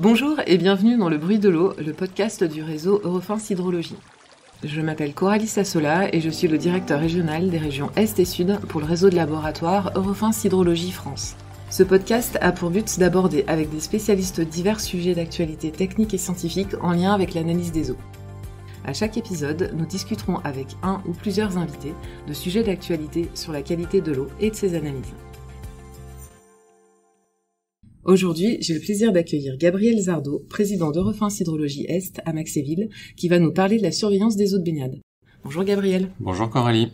Bonjour et bienvenue dans Le Bruit de l'eau, le podcast du réseau Eurofins Hydrologie. Je m'appelle Coralie Sassola et je suis le directeur régional des régions Est et Sud pour le réseau de laboratoire Eurofins Hydrologie France. Ce podcast a pour but d'aborder avec des spécialistes divers sujets d'actualité technique et scientifique en lien avec l'analyse des eaux. À chaque épisode, nous discuterons avec un ou plusieurs invités de sujets d'actualité sur la qualité de l'eau et de ses analyses. Aujourd'hui, j'ai le plaisir d'accueillir Gabriel Zardo, président de d'Eurofin Hydrologie Est à Maxéville, qui va nous parler de la surveillance des eaux de baignade. Bonjour Gabriel. Bonjour Coralie.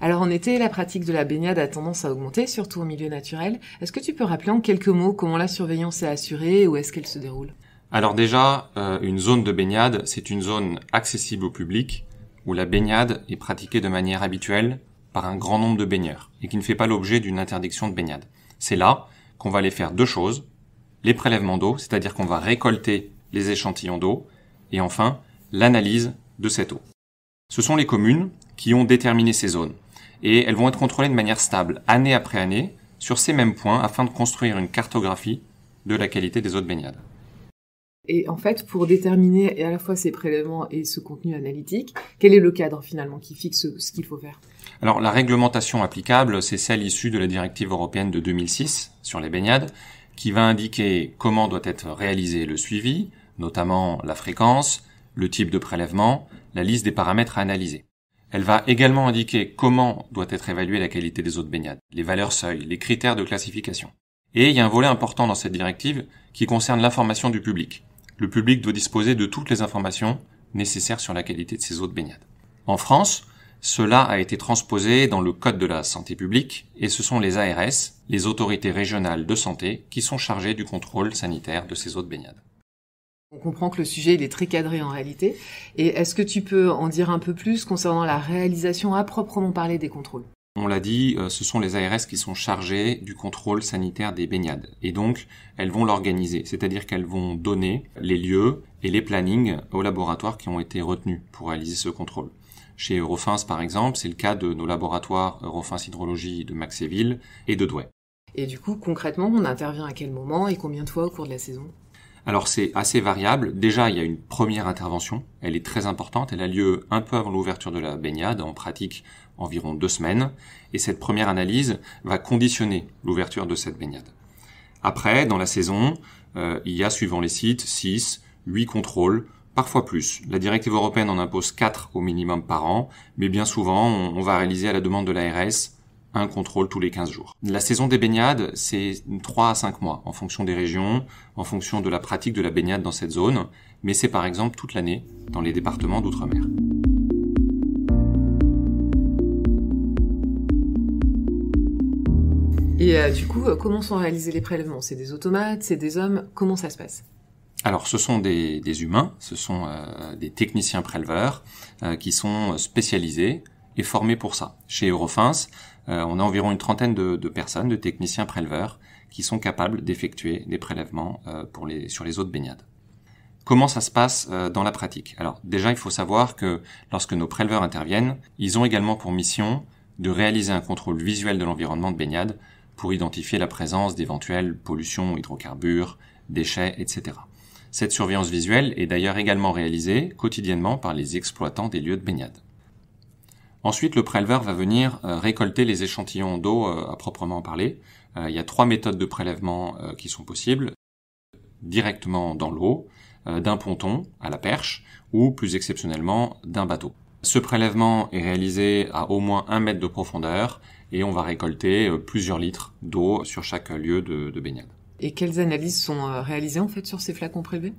Alors en été, la pratique de la baignade a tendance à augmenter, surtout au milieu naturel. Est-ce que tu peux rappeler en quelques mots comment la surveillance est assurée ou est-ce qu'elle se déroule Alors déjà, euh, une zone de baignade, c'est une zone accessible au public où la baignade est pratiquée de manière habituelle par un grand nombre de baigneurs et qui ne fait pas l'objet d'une interdiction de baignade. C'est là qu'on va aller faire deux choses. Les prélèvements d'eau, c'est-à-dire qu'on va récolter les échantillons d'eau, et enfin l'analyse de cette eau. Ce sont les communes qui ont déterminé ces zones, et elles vont être contrôlées de manière stable, année après année, sur ces mêmes points, afin de construire une cartographie de la qualité des eaux de baignade. Et en fait, pour déterminer à la fois ces prélèvements et ce contenu analytique, quel est le cadre finalement qui fixe ce qu'il faut faire alors la réglementation applicable, c'est celle issue de la directive européenne de 2006 sur les baignades, qui va indiquer comment doit être réalisé le suivi, notamment la fréquence, le type de prélèvement, la liste des paramètres à analyser. Elle va également indiquer comment doit être évaluée la qualité des eaux de baignade, les valeurs seuils, les critères de classification. Et il y a un volet important dans cette directive qui concerne l'information du public. Le public doit disposer de toutes les informations nécessaires sur la qualité de ses eaux de baignade. En France, cela a été transposé dans le Code de la santé publique et ce sont les ARS, les autorités régionales de santé, qui sont chargées du contrôle sanitaire de ces eaux de baignade. On comprend que le sujet est très cadré en réalité. Et est-ce que tu peux en dire un peu plus concernant la réalisation à proprement parler des contrôles on l'a dit, euh, ce sont les ARS qui sont chargées du contrôle sanitaire des baignades. Et donc, elles vont l'organiser, c'est-à-dire qu'elles vont donner les lieux et les plannings aux laboratoires qui ont été retenus pour réaliser ce contrôle. Chez Eurofins, par exemple, c'est le cas de nos laboratoires Eurofins Hydrologie de Maxéville et de Douai. Et du coup, concrètement, on intervient à quel moment et combien de fois au cours de la saison alors c'est assez variable. Déjà, il y a une première intervention. Elle est très importante. Elle a lieu un peu avant l'ouverture de la baignade, en pratique environ deux semaines. Et cette première analyse va conditionner l'ouverture de cette baignade. Après, dans la saison, euh, il y a, suivant les sites, 6, 8 contrôles parfois plus. La directive européenne en impose 4 au minimum par an, mais bien souvent, on, va réaliser à la demande de l'ARS un contrôle tous les 15 jours. La saison des baignades, c'est 3 à 5 mois, en fonction des régions, en fonction de la pratique de la baignade dans cette zone, mais c'est par exemple toute l'année dans les départements d'outre-mer. Et euh, du coup, euh, comment sont réalisés les prélèvements C'est des automates, c'est des hommes, comment ça se passe alors, ce sont des, humains, ce sont euh, des techniciens préleveurs euh, qui sont spécialisés et formés pour ça. Chez Eurofins, euh, on a environ une trentaine de, personnes, de techniciens préleveurs, qui sont capables d'effectuer des prélèvements sur les eaux de baignade. Comment ça se passe dans la pratique Alors, déjà, il faut savoir que lorsque nos préleveurs interviennent, ils ont également pour mission de réaliser un contrôle visuel de l'environnement de baignade pour identifier la présence d'éventuelles pollutions, hydrocarbures, déchets, etc. Cette surveillance visuelle est d'ailleurs également réalisée quotidiennement par les exploitants des lieux de baignade. Ensuite, le préleveur va venir euh, récolter les échantillons d'eau euh, à proprement parler. Euh, il y a trois méthodes de prélèvement qui sont possibles. Directement dans l'eau, d'un ponton à la perche, ou plus exceptionnellement d'un bateau. Ce prélèvement est réalisé à au moins un mètre de profondeur et on va récolter plusieurs litres d'eau sur chaque lieu de, de baignade. Et quelles analyses sont euh, réalisées en fait sur ces flacons prélevés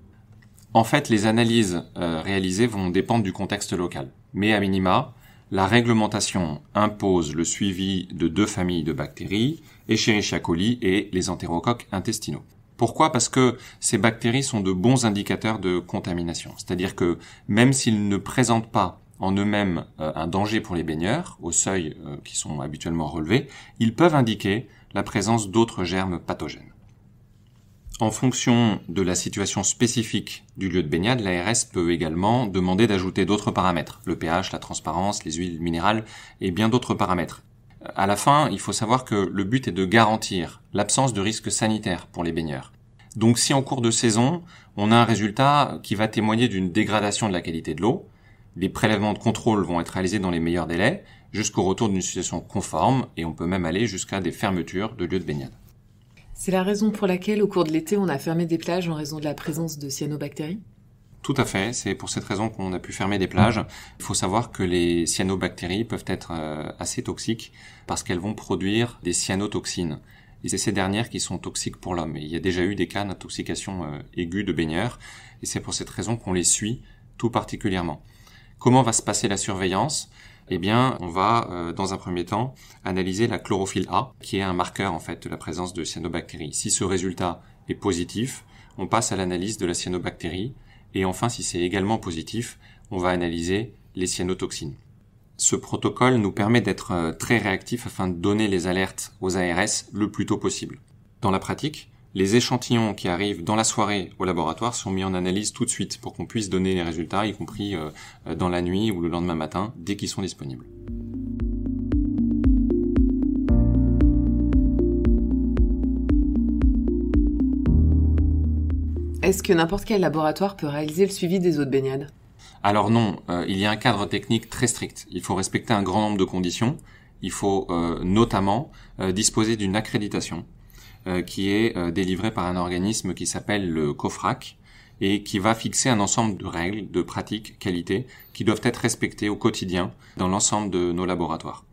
En fait, les analyses euh, réalisées vont dépendre du contexte local. Mais à minima, la réglementation impose le suivi de deux familles de bactéries, Escherichia coli et les entérocoques intestinaux. Pourquoi Parce que ces bactéries sont de bons indicateurs de contamination. C'est-à-dire que même s'ils ne présentent pas en eux-mêmes euh, un danger pour les baigneurs, aux seuils qui sont habituellement relevés, ils peuvent indiquer la présence d'autres germes pathogènes. En fonction de la situation spécifique du lieu de baignade, l'ARS peut également demander d'ajouter d'autres paramètres, le pH, la transparence, les huiles minérales et bien d'autres paramètres. À la fin, il faut savoir que le but est de garantir l'absence de risque sanitaires pour les baigneurs. Donc si en cours de saison, on a un résultat qui va témoigner d'une dégradation de la qualité de l'eau, les prélèvements de contrôle vont être réalisés dans les meilleurs délais, jusqu'au retour d'une situation conforme, et on peut même aller jusqu'à des fermetures de lieux de baignade. C'est la raison pour laquelle, au cours de l'été, on a fermé des plages en raison de la présence de cyanobactéries tout à fait, c'est pour cette raison qu'on a pu fermer des plages. Il faut savoir que les cyanobactéries peuvent être euh, assez toxiques parce qu'elles vont produire des cyanotoxines. Et c'est ces dernières qui sont toxiques pour l'homme. il y a déjà eu des cas d'intoxication euh, aiguë de baigneurs. Et c'est pour cette raison qu'on les suit tout particulièrement. Comment va se passer la surveillance eh bien, on va, euh, dans un premier temps, analyser la chlorophylle A, qui est un marqueur, en fait, de la présence de cyanobactéries. Si ce résultat est positif, on passe à l'analyse de la cyanobactérie. Et enfin, si c'est également positif, on va analyser les cyanotoxines. Ce protocole nous permet d'être euh, très réactifs afin de donner les alertes aux ARS le plus tôt possible. Dans la pratique, les échantillons qui arrivent dans la soirée au laboratoire sont mis en analyse tout de suite pour qu'on puisse donner les résultats, y compris euh, euh, dans la nuit ou le lendemain matin, dès qu'ils sont disponibles. Est-ce que n'importe quel laboratoire peut réaliser le suivi des eaux de baignade Alors non, euh, il y a un cadre technique très strict. Il faut respecter un grand nombre de conditions. Il faut notamment disposer d'une accréditation euh, qui est euh, délivré par un organisme qui s'appelle le COFRAC et qui va fixer un ensemble de règles, de pratiques, qualités qui doivent être respectées au quotidien dans l'ensemble de nos laboratoires.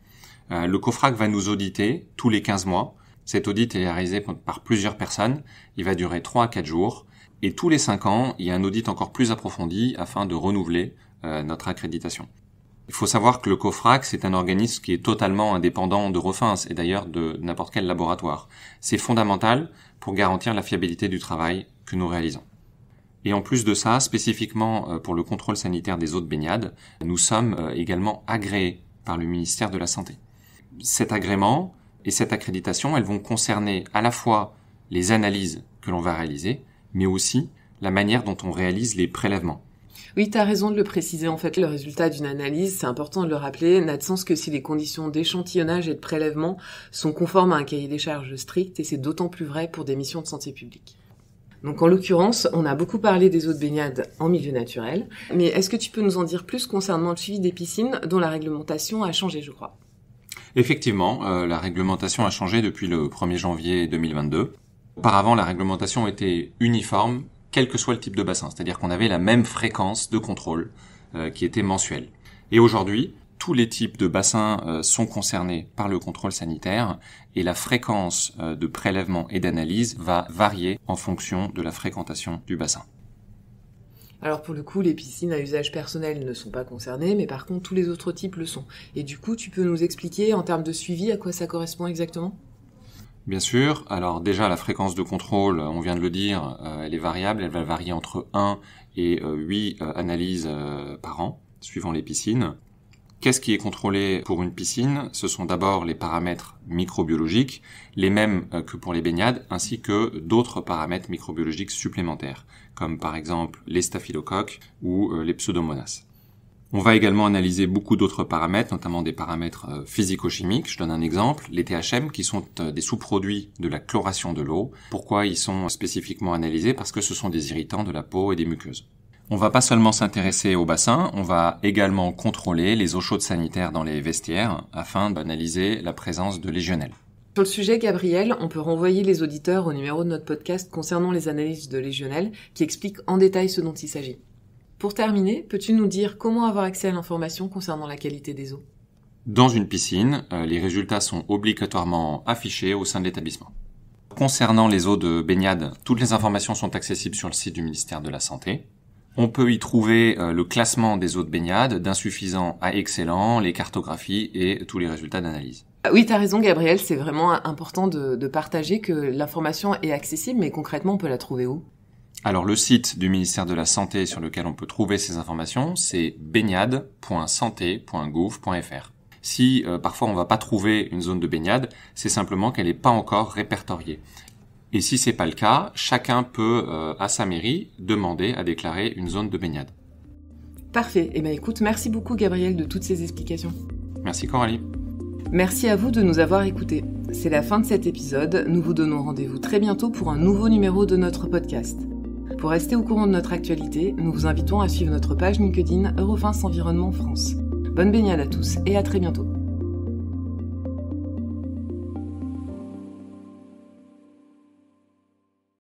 Euh, le COFRAC va nous auditer tous les 15 mois. Cet audit est réalisé par plusieurs personnes. Il va durer 3 à 4 jours. Et tous les 5 ans, il y a un audit encore plus approfondi afin de renouveler notre accréditation. Il faut savoir que le COFRAC, c'est un organisme qui est totalement indépendant de Refins et d'ailleurs de n'importe quel laboratoire. C'est fondamental pour garantir la fiabilité du travail que nous réalisons. Et en plus de ça, spécifiquement euh, pour le contrôle sanitaire des eaux de baignade, nous sommes euh, également agréés par le ministère de la Santé. Cet agrément et cette accréditation, elles vont concerner à la fois les analyses que l'on va réaliser, mais aussi la manière dont on réalise les prélèvements. Oui, tu as raison de le préciser. En fait, le résultat d'une analyse, c'est important de le rappeler, n'a de sens que si les conditions d'échantillonnage et de prélèvement sont conformes à un cahier des charges strict, et c'est d'autant plus vrai pour des missions de santé publique. Donc en l'occurrence, on a beaucoup parlé des eaux de baignade en milieu naturel, mais est-ce que tu peux nous en dire plus concernant le suivi des piscines dont la réglementation a changé, je crois Effectivement, euh, la réglementation a changé depuis le 1er janvier 2022. Auparavant, la réglementation était uniforme quel que soit le type de bassin. C'est-à-dire qu'on avait la même fréquence de contrôle euh, qui était mensuelle. Et aujourd'hui, tous les types de bassins euh, sont concernés par le contrôle sanitaire et la fréquence euh, de prélèvement et d'analyse va varier en fonction de la fréquentation du bassin. Alors pour le coup, les piscines à usage personnel ne sont pas concernées, mais par contre tous les autres types le sont. Et du coup, tu peux nous expliquer en termes de suivi à quoi ça correspond exactement Bien sûr. Alors déjà, la fréquence de contrôle, euh, on vient de le dire, euh, elle est variable. Elle va varier entre 1 et 8 euh, analyses par an, suivant les piscines. Qu'est-ce qui est contrôlé pour une piscine Ce sont d'abord les paramètres microbiologiques, les mêmes que pour les baignades, ainsi que d'autres paramètres microbiologiques supplémentaires, comme par exemple les staphylocoques ou les pseudomonas. On va également analyser beaucoup d'autres paramètres, notamment des paramètres euh, physico-chimiques. Je donne un exemple, les THM qui sont euh, des sous-produits de la chloration de l'eau. Pourquoi ils sont spécifiquement analysés Parce que ce sont des irritants de la peau et des muqueuses. On va pas seulement s'intéresser au bassin, on va également contrôler les eaux chaudes sanitaires dans les vestiaires afin d'analyser la présence de légionelles. Sur le sujet, Gabriel, on peut renvoyer les auditeurs au numéro de notre podcast concernant les analyses de légionelles qui explique en détail ce dont il s'agit. Pour terminer, peux-tu nous dire comment avoir accès à l'information concernant la qualité des eaux Dans une piscine, euh, les résultats sont obligatoirement affichés au sein de l'établissement. Concernant les eaux de baignade, toutes les informations sont accessibles sur le site du ministère de la Santé. On peut y trouver euh, le classement des eaux de baignade, d'insuffisant à excellent, les cartographies et tous les résultats d'analyse. Ah oui, tu as raison Gabriel, c'est vraiment important de, de partager que l'information est accessible, mais concrètement on peut la trouver où alors le site du ministère de la Santé sur lequel on peut trouver ces informations, c'est baignade.santé.gouv.fr. Si euh, parfois on ne va pas trouver une zone de baignade, c'est simplement qu'elle n'est pas encore répertoriée. Et si c'est pas le cas, chacun peut euh, à sa mairie demander à déclarer une zone de baignade. Parfait. Eh bien écoute, merci beaucoup Gabriel de toutes ces explications. Merci Coralie. Merci à vous de nous avoir écoutés. C'est la fin de cet épisode. Nous vous donnons rendez-vous très bientôt pour un nouveau numéro de notre podcast pour rester au courant de notre actualité, nous vous invitons à suivre notre page LinkedIn Eurofins Environnement France. Bonne baignade à tous et à très bientôt.